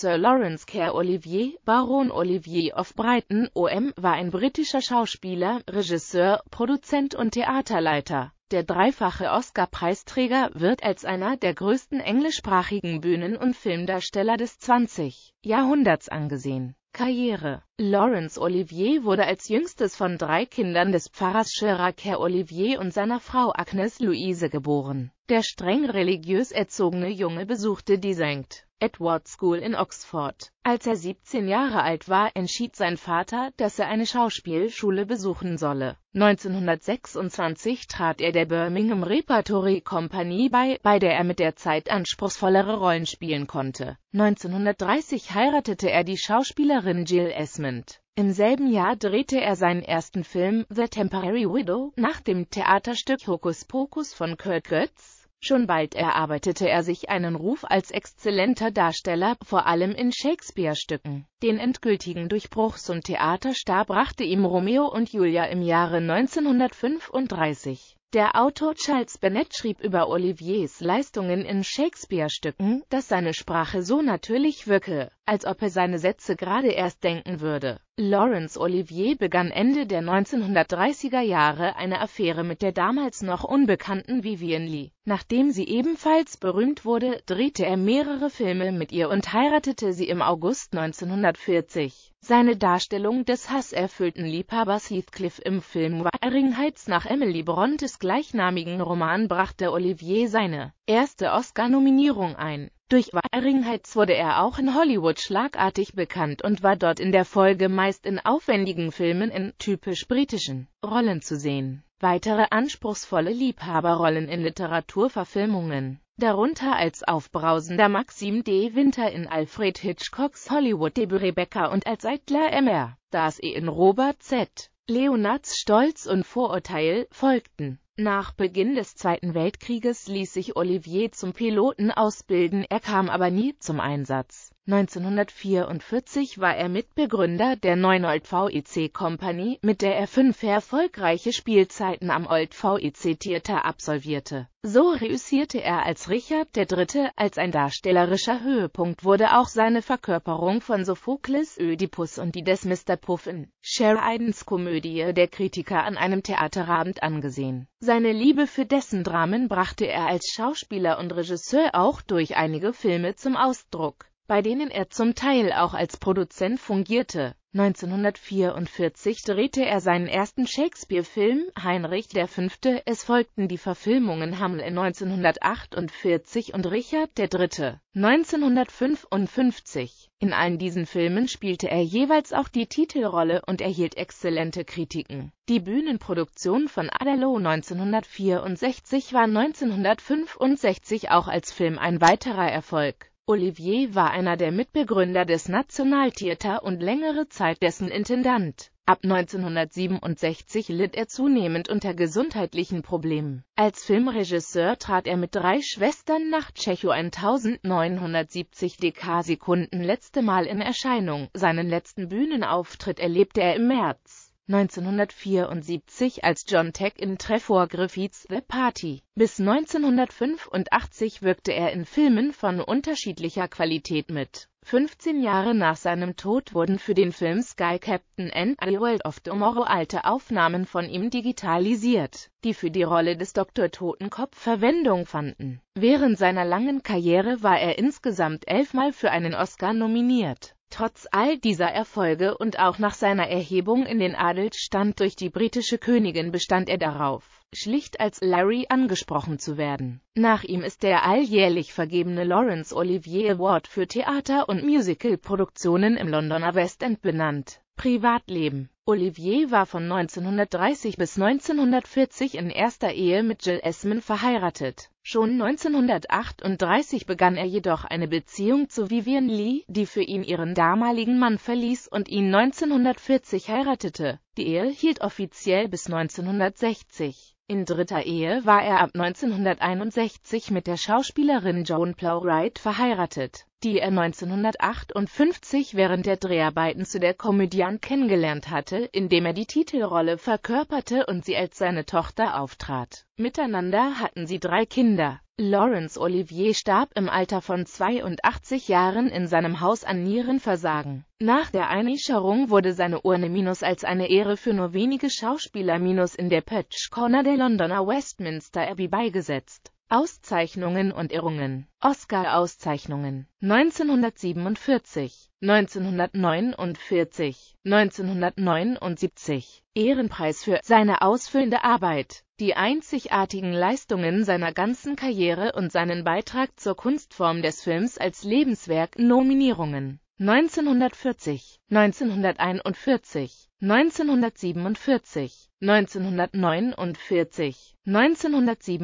Sir Lawrence Kerr Olivier, Baron Olivier of Brighton, OM, war ein britischer Schauspieler, Regisseur, Produzent und Theaterleiter. Der dreifache Oscar-Preisträger wird als einer der größten englischsprachigen Bühnen- und Filmdarsteller des 20. Jahrhunderts angesehen. Karriere Lawrence Olivier wurde als jüngstes von drei Kindern des Pfarrers Herr Olivier und seiner Frau Agnes Louise geboren. Der streng religiös erzogene Junge besuchte die St. Edward School in Oxford. Als er 17 Jahre alt war, entschied sein Vater, dass er eine Schauspielschule besuchen solle. 1926 trat er der Birmingham Repertory Company bei, bei der er mit der Zeit anspruchsvollere Rollen spielen konnte. 1930 heiratete er die Schauspielerin Jill Esmond Entertainment. Im selben Jahr drehte er seinen ersten Film The Temporary Widow nach dem Theaterstück Hokus Pokus von Kurt Götz. Schon bald erarbeitete er sich einen Ruf als exzellenter Darsteller, vor allem in Shakespeare-Stücken. Den endgültigen Durchbruch zum Theaterstar brachte ihm Romeo und Julia im Jahre 1935. Der Autor Charles Bennett schrieb über Oliviers Leistungen in Shakespeare-Stücken, dass seine Sprache so natürlich wirke, als ob er seine Sätze gerade erst denken würde. Laurence Olivier begann Ende der 1930er Jahre eine Affäre mit der damals noch unbekannten Vivian Lee. Nachdem sie ebenfalls berühmt wurde, drehte er mehrere Filme mit ihr und heiratete sie im August 1940. Seine Darstellung des hasserfüllten Liebhabers Heathcliff im Film Wuthering Heights nach Emily Brontes gleichnamigen Roman brachte Olivier seine erste Oscar-Nominierung ein durch Waringheits wurde er auch in Hollywood schlagartig bekannt und war dort in der Folge meist in aufwendigen Filmen in typisch britischen Rollen zu sehen. Weitere anspruchsvolle Liebhaberrollen in Literaturverfilmungen, darunter als aufbrausender Maxim D. Winter in Alfred Hitchcocks Hollywood-Debüt Rebecca und als Eitler Mr. Das E in Robert Z. Leonards Stolz und Vorurteil folgten. Nach Beginn des Zweiten Weltkrieges ließ sich Olivier zum Piloten ausbilden, er kam aber nie zum Einsatz. 1944 war er Mitbegründer der neuen Old VEC Company, mit der er fünf erfolgreiche Spielzeiten am Old VEC Theater absolvierte. So reüssierte er als Richard III. Als ein darstellerischer Höhepunkt wurde auch seine Verkörperung von Sophokles Ödipus und die des Mr. Puffin, Sheridans Komödie der Kritiker an einem Theaterabend angesehen. Seine Liebe für dessen Dramen brachte er als Schauspieler und Regisseur auch durch einige Filme zum Ausdruck bei denen er zum Teil auch als Produzent fungierte. 1944 drehte er seinen ersten Shakespeare-Film, Heinrich V. Es folgten die Verfilmungen Hamlet 1948 und Richard III. 1955. In allen diesen Filmen spielte er jeweils auch die Titelrolle und erhielt exzellente Kritiken. Die Bühnenproduktion von Adelow 1964 war 1965 auch als Film ein weiterer Erfolg. Olivier war einer der Mitbegründer des Nationaltheater und längere Zeit dessen Intendant. Ab 1967 litt er zunehmend unter gesundheitlichen Problemen. Als Filmregisseur trat er mit drei Schwestern nach Tschecho 1970 DK Sekunden letzte Mal in Erscheinung. Seinen letzten Bühnenauftritt erlebte er im März. 1974 als John Tech in Trevor Griffiths The Party. Bis 1985 wirkte er in Filmen von unterschiedlicher Qualität mit. 15 Jahre nach seinem Tod wurden für den Film Sky Captain and the World of Tomorrow alte Aufnahmen von ihm digitalisiert, die für die Rolle des Dr. Totenkopf Verwendung fanden. Während seiner langen Karriere war er insgesamt elfmal für einen Oscar nominiert. Trotz all dieser Erfolge und auch nach seiner Erhebung in den Adelsstand durch die britische Königin bestand er darauf, schlicht als Larry angesprochen zu werden. Nach ihm ist der alljährlich vergebene Lawrence Olivier Award für Theater- und Musicalproduktionen im Londoner West End benannt. Privatleben Olivier war von 1930 bis 1940 in erster Ehe mit Jill Esmond verheiratet. Schon 1938 begann er jedoch eine Beziehung zu Vivian Lee, die für ihn ihren damaligen Mann verließ und ihn 1940 heiratete. Die Ehe hielt offiziell bis 1960. In dritter Ehe war er ab 1961 mit der Schauspielerin Joan Plowright verheiratet, die er 1958 während der Dreharbeiten zu der Komödian kennengelernt hatte, indem er die Titelrolle verkörperte und sie als seine Tochter auftrat. Miteinander hatten sie drei Kinder Laurence Olivier starb im Alter von 82 Jahren in seinem Haus an Nierenversagen. Nach der Einscherung wurde seine Urne minus als eine Ehre für nur wenige Schauspieler minus in der Patch Corner der Londoner Westminster Abbey beigesetzt Auszeichnungen und Ehrungen Oscar-Auszeichnungen 1947, 1949, 1979 Ehrenpreis für seine ausfüllende Arbeit, die einzigartigen Leistungen seiner ganzen Karriere und seinen Beitrag zur Kunstform des Films als Lebenswerk Nominierungen 1940, 1941, 1947, 1949, 1957,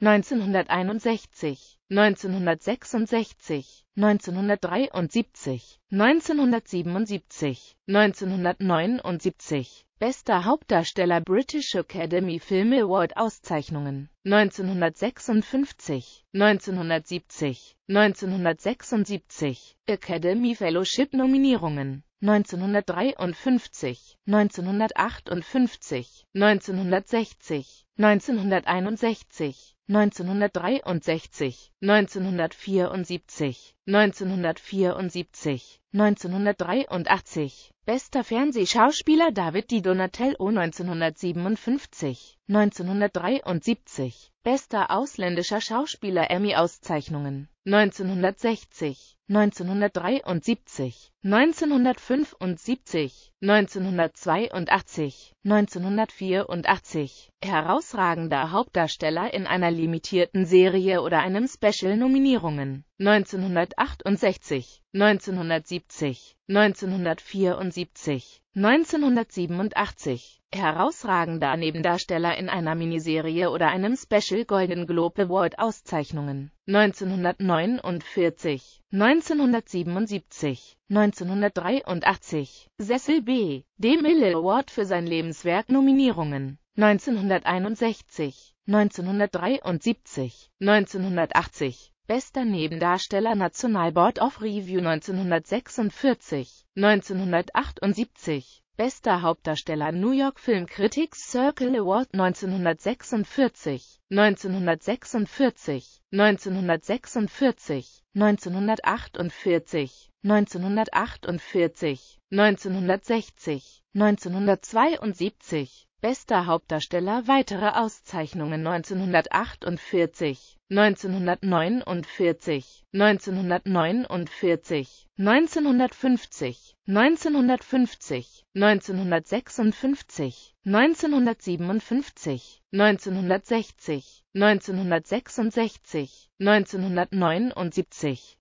1961, 1966, 1973, 1977, 1979, Bester Hauptdarsteller British Academy Film Award Auszeichnungen 1956, 1970, 1976 Academy Fellowship Nominierungen 1953, 1958, 1960, 1961, 1963, 1974, 1974, 1983 Bester Fernsehschauspieler David Di Donatello 1957, 1973. Bester ausländischer Schauspieler Emmy-Auszeichnungen 1960, 1973, 1975, 1982, 1984. Herausragender Hauptdarsteller in einer limitierten Serie oder einem Special Nominierungen 1968, 1970, 1974 1987 Herausragender Nebendarsteller in einer Miniserie oder einem Special Golden Globe Award Auszeichnungen 1949, 1977, 1983 Cecil B. DeMille Award für sein Lebenswerk Nominierungen 1961, 1973, 1980 Bester Nebendarsteller National Board of Review 1946, 1978 Bester Hauptdarsteller New York Film Critics Circle Award 1946, 1946, 1946, 1948, 1948, 1960, 1972 Bester Hauptdarsteller weitere Auszeichnungen 1948, 1949, 1949, 1950, 1950 1956, 1957, 1960, 1966, 1979,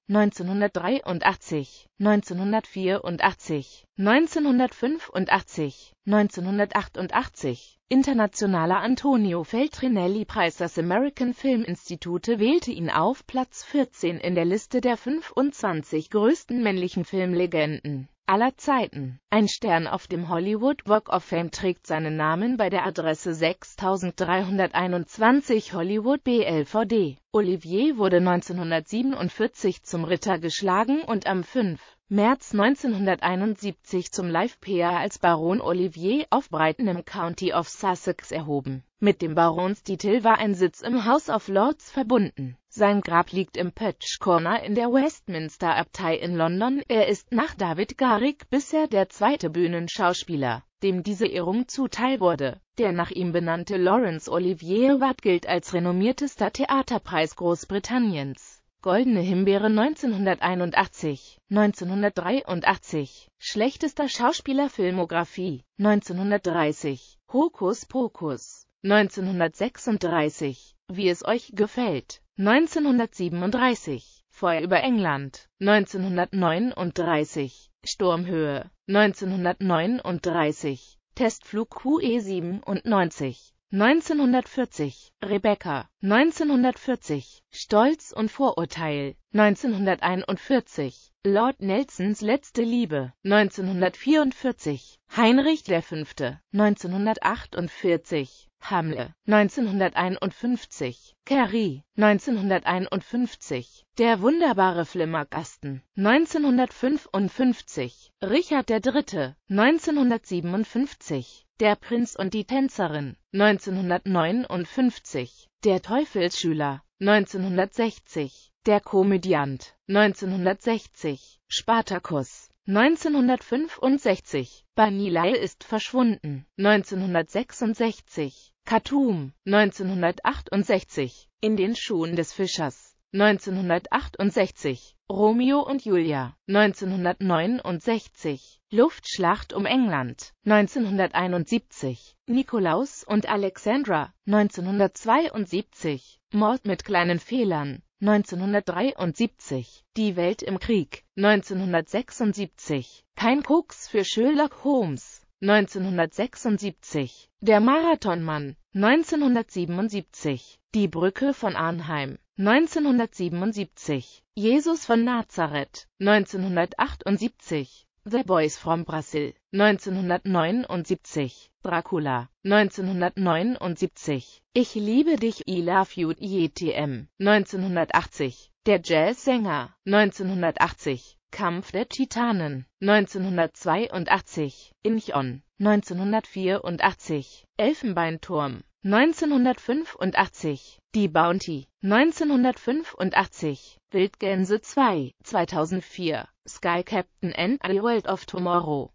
1983, 1984, 1985, 1988. Internationaler Antonio Feltrinelli-Preis Das American Film Institute wählte ihn auf Platz 14 in der Liste der 25 größten männlichen Filmlegenden aller Zeiten. Ein Stern auf dem Hollywood Walk of Fame trägt seinen Namen bei der Adresse 6321 Hollywood BLVD. Olivier wurde 1947 zum Ritter geschlagen und am 5. März 1971 zum Live-PR als Baron Olivier auf Breiten im County of Sussex erhoben. Mit dem Baronstitel war ein Sitz im House of Lords verbunden. Sein Grab liegt im Patch Corner in der Westminster Abtei in London. Er ist nach David Garrick bisher der zweite Bühnenschauspieler, dem diese Ehrung zuteil wurde. Der nach ihm benannte Lawrence Olivier Watt gilt als renommiertester Theaterpreis Großbritanniens. Goldene Himbeere 1981, 1983, schlechtester Schauspielerfilmografie, 1930, Hokus Pokus, 1936, wie es euch gefällt. 1937 Feuer über England 1939 Sturmhöhe 1939 Testflug QE97 1940 Rebecca 1940 Stolz und Vorurteil 1941 Lord Nelsons letzte Liebe 1944 Heinrich V. 1948 Hamle 1951, Carrie 1951, Der wunderbare Flimmergasten, 1955, Richard III. 1957, Der Prinz und die Tänzerin 1959, Der Teufelsschüler 1960, Der Komödiant 1960, Spartacus 1965 Banilal ist verschwunden. 1966 Khartoum. 1968 In den Schuhen des Fischers. 1968 Romeo und Julia. 1969 Luftschlacht um England. 1971 Nikolaus und Alexandra. 1972 Mord mit kleinen Fehlern. 1973, Die Welt im Krieg, 1976, Kein Koks für Sherlock Holmes, 1976, Der Marathonmann, 1977, Die Brücke von Arnheim, 1977, Jesus von Nazareth, 1978, The Boys from Brazil, 1979, Dracula, 1979, Ich liebe dich, I love you, JTM, e 1980, Der Jazzsänger, 1980, Kampf der Titanen, 1982, Inchon, 1984, Elfenbeinturm, 1985 Die Bounty 1985 Wildgänse 2 2004 Sky Captain and the World of Tomorrow